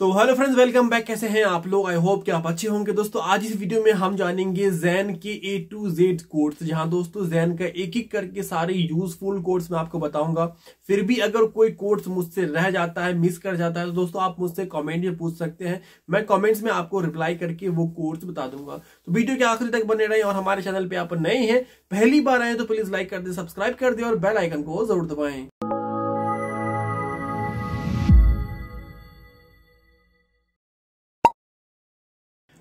तो hello friends welcome back कैसे हैं आप लोग आई होप कि आप अच्छे होंगे दोस्तों आज इस वीडियो में हम जानेंगे जैन के ए टू जेड कोर्स जहां दोस्तों जैन का एक एक करके सारे यूजफुल कोर्स मैं आपको बताऊंगा फिर भी अगर कोई कोर्स मुझसे रह जाता है मिस कर जाता है तो दोस्तों आप मुझसे कॉमेंट में पूछ सकते हैं मैं कॉमेंट्स में आपको रिप्लाई करके वो कोर्स बता दूंगा तो वीडियो के आखिरी तक बने रहे और हमारे चैनल पर आप नए हैं पहली बार आए तो प्लीज लाइक कर दे सब्सक्राइब कर दे और बेल आइकन को जरूर दबाएं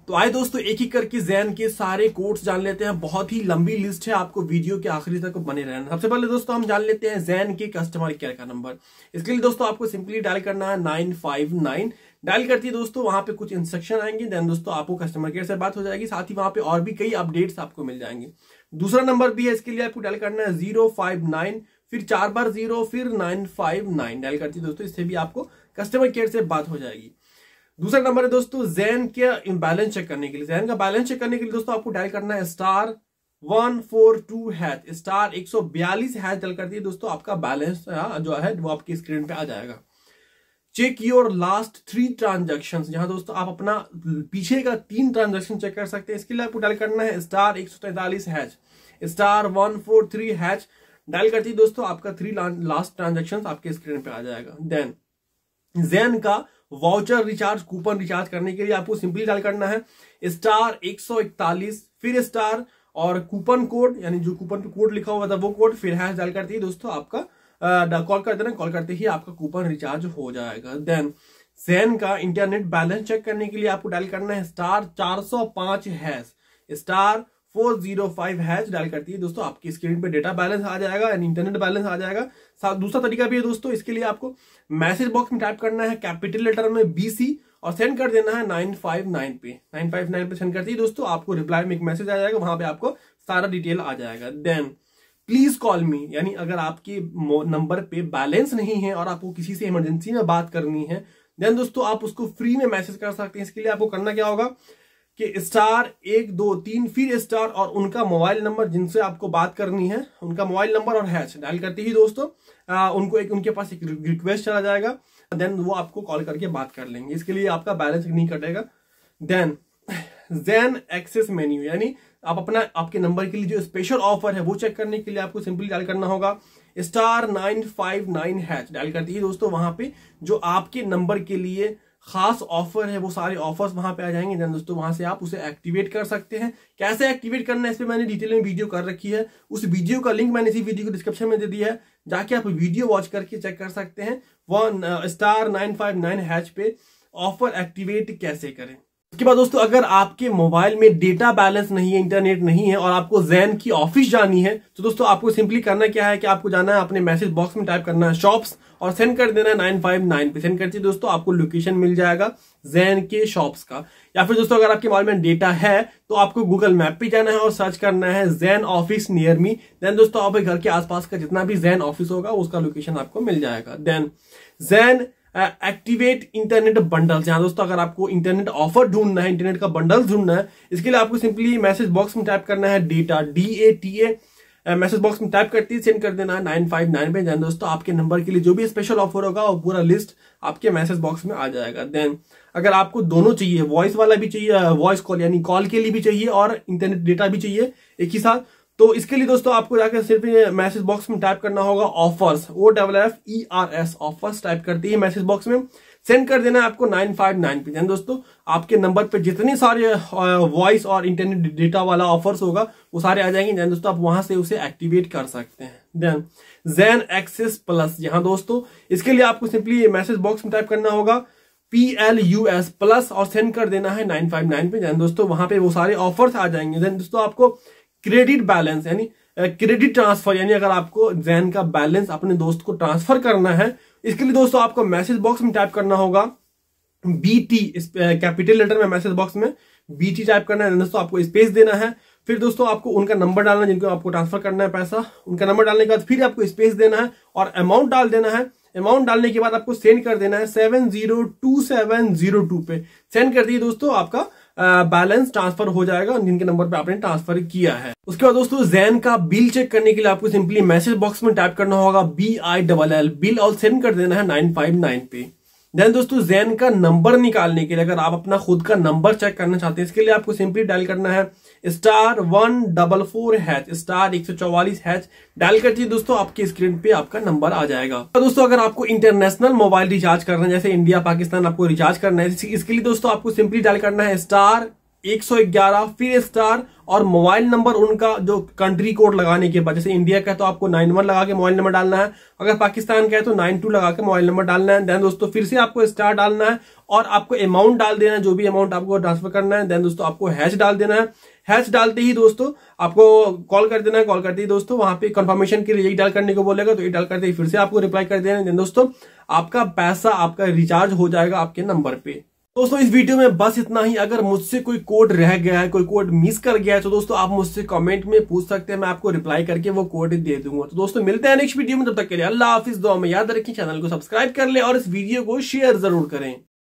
तो आए दोस्तों एक ही करके जैन के सारे कोर्ट्स जान लेते हैं बहुत ही लंबी लिस्ट है आपको वीडियो के आखिरी तक बने रहना सबसे पहले दोस्तों हम जान लेते हैं जैन के कस्टमर केयर का नंबर इसके लिए दोस्तों आपको सिंपली डायल करना है नाइन फाइव नाइन डायल करती है दोस्तों वहां पे कुछ इंस्ट्रक्शन आएंगे देन दोस्तों आपको कस्टमर केयर से बात हो जाएगी साथ ही वहां पे और भी कई अपडेट्स आपको मिल जाएंगे दूसरा नंबर भी है इसके लिए आपको डायल करना है जीरो फाइव नाइन फिर चार बार जीरो फिर नाइन फाइव नाइन डायल करती है दोस्तों इससे भी आपको कस्टमर केयर से बात हो जाएगी दूसरा नंबर है दोस्तों जैन के बैलेंस चेक करने के लिए जैन का बैलेंस चेक करने के लिए दोस्तों आपको डायल करना है star one four two hash star एक सौ बयालीस हैच डल कर दिए दोस्तों आपका बैलेंस हाँ, जो है वो आपकी स्क्रीन पे आ जाएगा check your last three transaction जहां दोस्तों आप अपना पीछे का तीन ट्रांजेक्शन चेक कर सकते हैं इसके लिए आपको डायल करना है स्टार एक सौ तैतालीस hash star one four three hash dial करती है दोस्तों आपका थ्री लास्ट ट्रांजेक्शन आपके स्क्रीन पे आ जाएगा देन जैन का वाउचर रिचार्ज कूपन रिचार्ज करने के लिए आपको सिंपली डायल करना है स्टार 141 फिर स्टार और कूपन कोड यानी जो कूपन पे कोड लिखा हुआ था वो कोड फिर हैश डायल करते ही दोस्तों आपका कॉल कर देना कॉल करते ही आपका कूपन रिचार्ज हो जाएगा देन सेन का इंटरनेट बैलेंस चेक करने के लिए आपको डायल करना है स्टार पांच hash star four hash dial करती है दोस्तों आपकी स्क्रीन पे डेटा बैलेंस आ जाएगा एंड इंटरनेट बैलेंस आ जाएगा साथ दूसरा तरीका भी है दोस्तों इसके लिए आपको मैसेज बॉक्स में टाइप करना है कैपिटल लेटर में बीसी और सेंड कर देना है नाइन फाइव नाइन पे नाइन फाइव नाइन पे सेंड करती है दोस्तों आपको रिप्लाई में एक मैसेज आ जाएगा वहां पर आपको सारा डिटेल आ जाएगा देन प्लीज कॉल मी यानी अगर आपके नंबर पे बैलेंस नहीं है और आपको किसी से इमरजेंसी में बात करनी है देन दोस्तों आप उसको फ्री में मैसेज कर सकते हैं इसके लिए आपको करना क्या होगा कि स्टार एक दो तीन फिर स्टार और उनका मोबाइल नंबर जिनसे आपको बात करनी है उनका मोबाइल नंबर और हैच डायल करते ही दोस्तों आ, उनको एक उनके पास एक रिक्वेस्ट चला जाएगा देन वो आपको कॉल करके बात कर लेंगे इसके लिए आपका बैलेंस नहीं कटेगा देन जैन एक्सेस मेन्यू यानी आप अपना आपके नंबर के लिए जो स्पेशल ऑफर है वो चेक करने के लिए आपको सिंपली डायल करना होगा star nine five nine hash dial करती है दोस्तों वहां पे जो आपके नंबर के लिए खास ऑफर है वो सारे ऑफर्स वहां पे आ जाएंगे देन दोस्तों वहां से आप उसे एक्टिवेट कर सकते हैं कैसे एक्टिवेट करना है इस पर मैंने डिटेल में वीडियो कर रखी है उस वीडियो का लिंक मैंने इसी वीडियो को डिस्क्रिप्शन में दे दिया है जाके आप वीडियो वॉच करके चेक कर सकते हैं one star nine five nine hash पे ऑफर एक्टिवेट कैसे करें उसके बाद दोस्तों अगर आपके मोबाइल में डेटा बैलेंस नहीं है इंटरनेट नहीं है और आपको जैन की ऑफिस जानी है तो दोस्तों आपको सिंपली करना क्या है कि आपको जाना है अपने मैसेज बॉक्स में टाइप करना है शॉप्स और सेंड कर देना है नाइन फाइव नाइन पे सेंड करती है दोस्तों आपको लोकेशन मिल जाएगा जैन के शॉप्स का या फिर दोस्तों अगर आपके मोबाइल में डेटा है तो आपको गूगल मैप पे जाना है और सर्च करना है Zain office near me then दोस्तों आपके घर के आसपास का जितना भी जैन ऑफिस होगा उसका लोकेशन आपको मिल जाएगा then Zain activate internet bundles यहाँ दोस्तों अगर आपको इंटरनेट ऑफर ढूंढना है इंटरनेट का बंडल ढूंढना है इसके लिए आपको सिंपली मैसेज बॉक्स में टाइप करना है data D A T A message box में टाइप करती है सेंड कर देना नाइन फाइव नाइन पे जान दोस्तों आपके नंबर के लिए जो भी स्पेशल ऑफर होगा वो पूरा लिस्ट आपके मैसेज बॉक्स में आ जाएगा देन अगर आपको दोनों चाहिए वॉइस वाला भी चाहिए वॉइस कॉल यानी कॉल के लिए भी चाहिए और इंटरनेट डेटा भी चाहिए एक ही साथ तो इसके लिए दोस्तों आपको जाकर सिर्फ मैसेज बॉक्स में टाइप करना होगा offers O double F E R S offers type करती है मैसेज बॉक्स में सेंड कर देना है आपको नाइन फाइव नाइन पे यानी दोस्तों आपके नंबर पे जितने सारे वॉइस और इंटरनेट डेटा वाला ऑफर्स होगा वो सारे आ जाएंगे यानी दोस्तों आप वहां से उसे एक्टिवेट कर सकते हैं देन जैन एक्सेस प्लस यहाँ दोस्तों इसके लिए आपको सिंपली मैसेज बॉक्स में टाइप करना होगा P L U S plus और सेंड कर देना है नाइन फाइव नाइन पे दोस्तों वहां पे वो सारे ऑफर्स आ जाएंगे देन दोस्तों आपको क्रेडिट बैलेंस यानी क्रेडिट ट्रांसफर यानी अगर आपको जैन का बैलेंस अपने दोस्त को ट्रांसफर करना है इसके लिए दोस्तों आपको मैसेज बॉक्स में टाइप करना होगा बी टी कैपिटल लेटर में मैसेज बॉक्स में बी टी टाइप करना है दोस्तों आपको स्पेस देना है फिर दोस्तों आपको उनका नंबर डालना है जिनको आपको ट्रांसफर करना है पैसा उनका नंबर डालने के बाद फिर आपको स्पेस देना है और अमाउंट डाल देना है अमाउंट डालने के बाद आपको सेंड कर देना है seven zero two seven zero two पे सेंड कर दिए दोस्तों आपका बैलेंस ट्रांसफर हो जाएगा जिनके नंबर पे आपने ट्रांसफर किया है उसके बाद दोस्तों जैन का बिल चेक करने के लिए आपको सिंपली मैसेज बॉक्स में टाइप करना होगा B I double L bill और सेंड कर देना है नाइन फाइव नाइन पे देन दोस्तों जैन का नंबर निकालने के लिए अगर आप अपना खुद का नंबर चेक करना चाहते हैं इसके लिए आपको सिंपली डायल करना है star one double four hash star एक सौ चौवालीस हैच डायल कर दीजिए दोस्तों आपकी स्क्रीन पे आपका नंबर आ जाएगा तो दोस्तों अगर आपको इंटरनेशनल मोबाइल रिचार्ज करना है जैसे इंडिया पाकिस्तान आपको रिचार्ज करना है इसके लिए दोस्तों आपको सिंपली डायल करना है स्टार 111 फिर स्टार और मोबाइल नंबर उनका जो कंट्री कोड लगाने के बाद जैसे इंडिया का है तो आपको नाइन वन लगा के मोबाइल नंबर डालना है अगर पाकिस्तान का है तो नाइन टू लगा के मोबाइल नंबर डालना है देन दोस्तों फिर से आपको स्टार डालना है और आपको अमाउंट डाल देना है जो भी अमाउंट आपको ट्रांसफर करना है देन दोस्तों आपको हैच डाल देना है हैच डालते ही दोस्तों आपको कॉल कर देना है कॉल करते ही दोस्तों वहां पे कंफर्मेशन के लिए एक डाल करने को बोलेगा तो ये डाल करते ही फिर से आपको रिप्लाई कर देना है देन दोस्तों आपका पैसा आपका रिचार्ज हो जाएगा आपके नंबर पे दोस्तों इस वीडियो में बस इतना ही अगर मुझसे कोई कोड रह गया है कोई कोड मिस कर गया है तो दोस्तों आप मुझसे कमेंट में पूछ सकते हैं मैं आपको रिप्लाई करके वो कोड दे दूंगा तो दोस्तों मिलते हैं नेक्स्ट वीडियो में तब तक के लिए अल्लाह हाफिज दो में याद रखें चैनल को सब्सक्राइब कर ले और इस वीडियो को शेयर जरूर करें